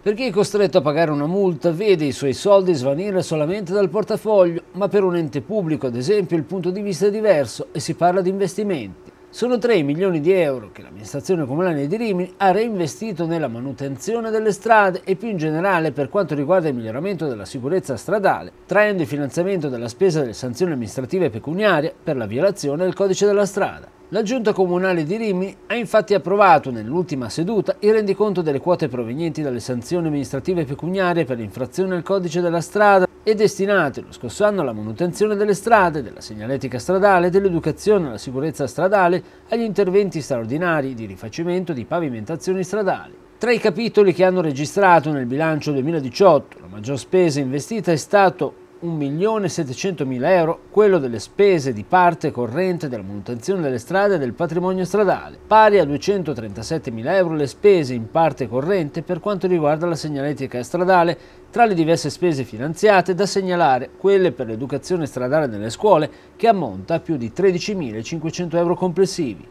Per chi è costretto a pagare una multa vede i suoi soldi svanire solamente dal portafoglio, ma per un ente pubblico ad esempio il punto di vista è diverso e si parla di investimenti. Sono 3 milioni di euro che l'amministrazione comunale di Rimini ha reinvestito nella manutenzione delle strade e più in generale per quanto riguarda il miglioramento della sicurezza stradale, traendo il finanziamento della spesa delle sanzioni amministrative pecuniarie per la violazione del codice della strada. La Giunta Comunale di Rimini ha infatti approvato nell'ultima seduta il rendiconto delle quote provenienti dalle sanzioni amministrative pecuniarie per l'infrazione al codice della strada e destinate lo scorso anno alla manutenzione delle strade, della segnaletica stradale, dell'educazione alla sicurezza stradale, agli interventi straordinari di rifacimento di pavimentazioni stradali. Tra i capitoli che hanno registrato nel bilancio 2018 la maggior spesa investita è stato 1.700.000 euro quello delle spese di parte corrente della manutenzione delle strade e del patrimonio stradale, pari a 237.000 euro le spese in parte corrente per quanto riguarda la segnaletica stradale, tra le diverse spese finanziate da segnalare quelle per l'educazione stradale nelle scuole che ammonta a più di 13.500 euro complessivi.